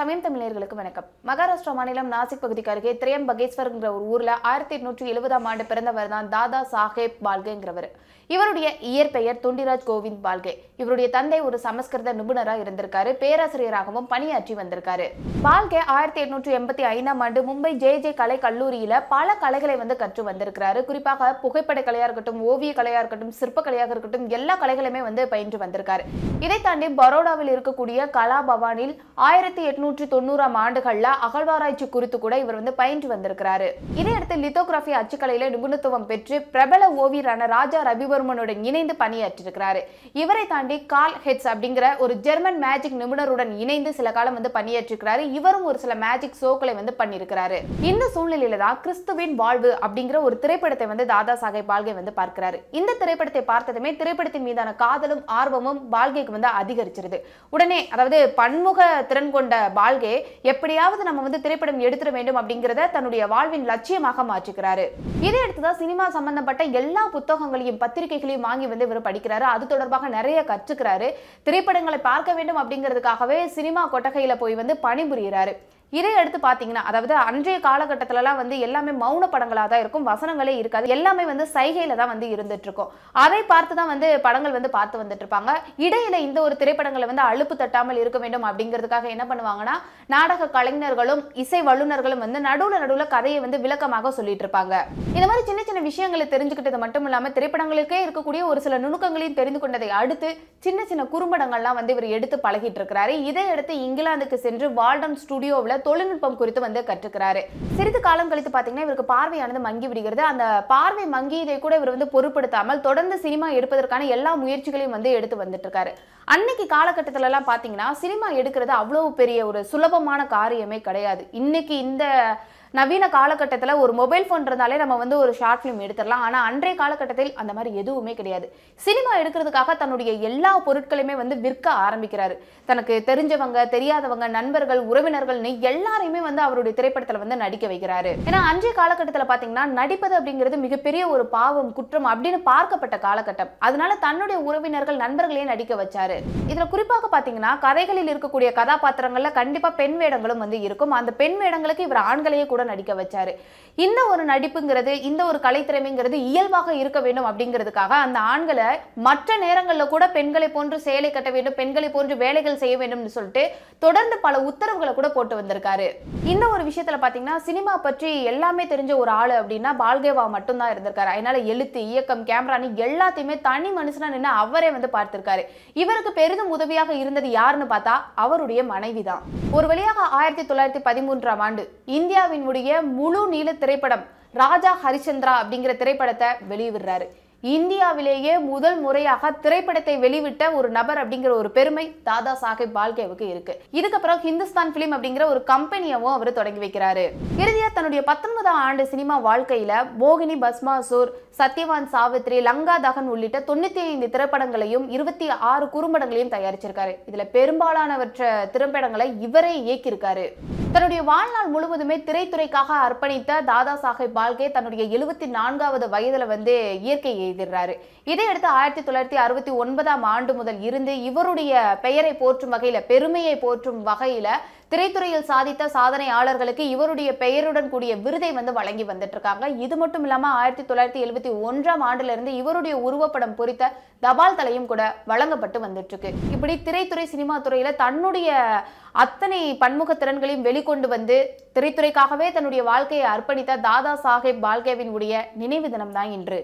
சமயம் தமிழர்களுக்கு வணக்கம் மகாராஷ்டிரா மாநிலம் நாசிக் பகுதிக்கு அருகே திரையம்பகேஸ்வர்ங்கிற ஒரு ஊர்ல ஆயிரத்தி எட்நூற்றி எழுபதாம் ஆண்டு பிறந்தவர் தான் தாதா சாஹேப் பால்கேங்கிறவர் இவருடைய இயற்பெயர் துண்டிராஜ் கோவிந்த் பால்கே இவருடைய தந்தை ஒரு சமஸ்கிருத நிபுணராக இருந்திருக்காரு பேராசிரியராகவும் பணியாற்றி வந்திருக்காரு பால்கே ஆயிரத்தி எட்நூற்றி எண்பத்தி ஐந்தாம் ஆண்டு மும்பை ஜே ஜே கலை கல்லூரியில பல கலைகளை வந்து கற்று வந்திருக்கிறாரு குறிப்பாக புகைப்பட கலையா இருக்கட்டும் ஓவிய கலையா இருக்கட்டும் சிற்ப கலையாக இருக்கட்டும் எல்லா கலைகளுமே வந்து பயின்று வந்திருக்காரு இதை தாண்டி பரோடாவில் இருக்கக்கூடிய கலா பவானில் ஆயிரத்தி எட்நூறு எழுநூற்றி தொண்ணூறாம் ஆண்டுகளில் அகழ்வாராய்ச்சி குறித்து கூட இவர் வந்து பயின்று வந்திருக்கிறாரு இதையடுத்து லித்தோகிராஃபி அச்சுக்கலையில நிபுணத்துவம் பெற்று பிரபல ஓவியரான ராஜா ரவிவர்மனுடன் இணைந்து பணியாற்றிருக்கிறாரு இவரை தாண்டி கால் ஹெட்ஸ் அப்படிங்கிற ஒரு ஜெர்மன் மேஜிக் நிபுணருடன் இணைந்து சில காலம் வந்து பணியாற்றிருக்கிறாரு இவரும் ஒரு சில மேஜிக் ஷோக்களை வந்து பண்ணியிருக்கிறாரு இந்த சூழ்நிலையில தான் கிறிஸ்துவின் வாழ்வு அப்படிங்கிற ஒரு திரைப்படத்தை வந்து தாதா சாஹேப் பால்கே வந்து பார்க்கிறாரு இந்த திரைப்படத்தை பார்த்ததுமே திரைப்படத்தின் மீதான காதலும் ஆர்வமும் பால்கேக்கு வந்து அதிகரிச்சிருது உடனே அதாவது பன்முக திறன் கொண்ட வாழ்கே எப்படியாவது நம்ம வந்து திரைப்படம் எடுத்துட வேண்டும் அப்படிங்கிறத தன்னுடைய வாழ்வின் லட்சியமாக மாற்றிக்கிறாரு இதையடுத்துதான் சினிமா சம்பந்தப்பட்ட எல்லா புத்தகங்களையும் பத்திரிகைகளையும் வாங்கி வந்து இவர் படிக்கிறாரு அது தொடர்பாக நிறைய கற்றுக்கிறாரு திரைப்படங்களை பார்க்க வேண்டும் அப்படிங்கிறதுக்காகவே சினிமா கொட்டகையில போய் வந்து பணிபுரிகிறாரு இதை எடுத்து பார்த்தீங்கன்னா அதாவது அன்றைய காலகட்டத்திலலாம் வந்து எல்லாமே மௌன படங்களாக தான் இருக்கும் வசனங்களே இருக்காது எல்லாமே வந்து சைகையில் தான் வந்து இருந்துட்டு இருக்கும் அதை பார்த்து தான் வந்து படங்கள் வந்து பார்த்து வந்துட்டு இருப்பாங்க இடையில இந்த ஒரு திரைப்படங்களை வந்து அழுப்பு தட்டாமல் இருக்க வேண்டும் அப்படிங்கிறதுக்காக என்ன பண்ணுவாங்கன்னா நாடக கலைஞர்களும் இசை வல்லுநர்களும் வந்து நடுவில் நடுவில் கதையை வந்து விளக்கமாக சொல்லிட்டு இருப்பாங்க இந்த மாதிரி சின்ன சின்ன விஷயங்களை தெரிஞ்சுக்கிட்டது மட்டும் இல்லாமல் திரைப்படங்களுக்கே இருக்கக்கூடிய ஒரு சில நுணுக்கங்களையும் தெரிந்து கொண்டதை அடுத்து சின்ன சின்ன குறும்படங்கள்லாம் வந்து இவர் எடுத்து பழகிட்டு இருக்கிறாரு இதை எடுத்து இங்கிலாந்துக்கு சென்று வால்டன் ஸ்டுடியோவில் தொழில்நுட்பம் குறித்து வந்து கற்றுக்கிறாரு சிறிது காலம் கழித்து பார்த்தீங்கன்னா இவருக்கு பார்வையானது மங்கி விடுகிறது அந்த பார்வை மங்கியதை கூட இவர் வந்து பொருட்படுத்தாமல் தொடர்ந்து சினிமா எடுப்பதற்கான எல்லா முயற்சிகளையும் வந்து எடுத்து வந்துட்டு இருக்காரு அன்னைக்கு எல்லாம் பாத்தீங்கன்னா சினிமா எடுக்கிறது அவ்வளோ பெரிய ஒரு சுலபமான காரியமே கிடையாது இன்னைக்கு இந்த நவீன காலகட்டத்தில் ஒரு மொபைல் ஃபோன் இருந்தாலே நம்ம வந்து ஒரு ஷார்ட் ஃபிலிம் எடுத்துடலாம் ஆனால் அன்றைய காலகட்டத்தில் அந்த மாதிரி எதுவுமே கிடையாது சினிமா எடுக்கிறதுக்காக தன்னுடைய எல்லா பொருட்களையுமே வந்து விற்க ஆரம்பிக்கிறாரு தனக்கு தெரிஞ்சவங்க தெரியாதவங்க நண்பர்கள் உறவினர்கள்னு எல்லாரையுமே வந்து அவருடைய திரைப்படத்தில் வந்து நடிக்க வைக்கிறாரு ஏன்னா அன்றைய காலகட்டத்தில் பார்த்தீங்கன்னா நடிப்பது அப்படிங்கிறது மிகப்பெரிய ஒரு பாவம் குற்றம் அப்படின்னு பார்க்கப்பட்ட காலகட்டம் அதனால தன்னுடைய உறவினர்கள் நண்பர்களே நடிக்க வச்சாரு இதில் குறிப்பாக பார்த்தீங்கன்னா கதைகளில் இருக்கக்கூடிய கதாபாத்திரங்களில் கண்டிப்பாக பெண் வேடங்களும் வந்து இருக்கும் அந்த பெண் வேடங்களுக்கு இவர் ஆண்களையே கூட கூட நடிக்க வச்சாரு இந்த ஒரு நடிப்புங்கிறது இந்த ஒரு கலைத்திறமைங்கிறது இயல்பாக இருக்க வேண்டும் அப்படிங்கிறதுக்காக அந்த ஆண்களை மற்ற நேரங்களில் கூட பெண்களை போன்று சேலை கட்ட வேண்டும் பெண்களை போன்று வேலைகள் செய்ய வேண்டும்னு சொல்லிட்டு தொடர்ந்து பல உத்தரவுகளை கூட போட்டு வந்திருக்காரு இந்த ஒரு விஷயத்துல பாத்தீங்கன்னா சினிமா பற்றி எல்லாமே தெரிஞ்ச ஒரு ஆளு அப்படின்னா பால்கேவா மட்டும்தான் இருந்திருக்காரு அதனால எழுத்து இயக்கம் கேமரான்னு எல்லாத்தையுமே தனி மனுஷனா நின்று அவரே வந்து பார்த்திருக்காரு இவருக்கு பெரிதும் உதவியாக இருந்தது யாருன்னு பார்த்தா அவருடைய மனைவி தான் ஒரு வழியாக ஆயிரத்தி தொள்ளாயிரத்தி பதிமூன்றாம் ஆண்டு இந்தியாவின் அவருடைய முழு நீள திரைப்படம் ராஜா ஹரிச்சந்திரா அப்படிங்கிற திரைப்படத்தை வெளியிடுறாரு இந்தியாவிலேயே முதல் முறையாக திரைப்படத்தை வெளிவிட்ட ஒரு நபர் அப்படிங்கிற ஒரு பெருமை தாதா சாஹிப் பால்கேவுக்கு இருக்கு இதுக்கப்புறம் ஹிந்துஸ்தான் பிலிம் அப்படிங்கிற ஒரு கம்பெனியவும் அவர் தொடங்கி வைக்கிறாரு இறுதியா தன்னுடைய பத்தொன்பதாம் ஆண்டு சினிமா வாழ்க்கையில மோகினி பஸ்மாசூர் சத்யவான் சாவித்ரி லங்கா தகன் உள்ளிட்ட தொண்ணூத்தி ஐந்து திரைப்படங்களையும் இருபத்தி ஆறு குறும்படங்களையும் தயாரிச்சிருக்காரு இதுல பெரும்பாலானவற்ற திரைப்படங்களை இவரே இயக்கியிருக்காரு தன்னுடைய வாழ்நாள் முழுவதுமே திரைத்துறைக்காக அர்ப்பணித்த தாதா சாஹேப் பால்கே தன்னுடைய எழுபத்தி நான்காவது வயதுல வந்து இயற்கையை செய்திடுறாரு இதையடுத்து ஆயிரத்தி தொள்ளாயிரத்தி அறுபத்தி ஒன்பதாம் ஆண்டு முதல் இருந்து இவருடைய பெயரை போற்றும் வகையில பெருமையை போற்றும் வகையில திரைத்துறையில் சாதித்த சாதனையாளர்களுக்கு இவருடைய பெயருடன் கூடிய விருதை வந்து வழங்கி வந்துட்டு இருக்காங்க இது மட்டும் இல்லாம ஆயிரத்தி தொள்ளாயிரத்தி எழுபத்தி ஒன்றாம் ஆண்டுல இருந்து இவருடைய உருவப்படம் பொறித்த தபால் தலையும் கூட வழங்கப்பட்டு வந்துட்டு இருக்கு இப்படி திரைத்துறை சினிமா துறையில தன்னுடைய அத்தனை பன்முக திறன்களையும் வெளிக்கொண்டு வந்து திரைத்துறைக்காகவே தன்னுடைய வாழ்க்கையை அர்ப்பணித்த தாதா சாஹேப் பால்கேவின் உடைய நினைவு தினம் தான் இன்று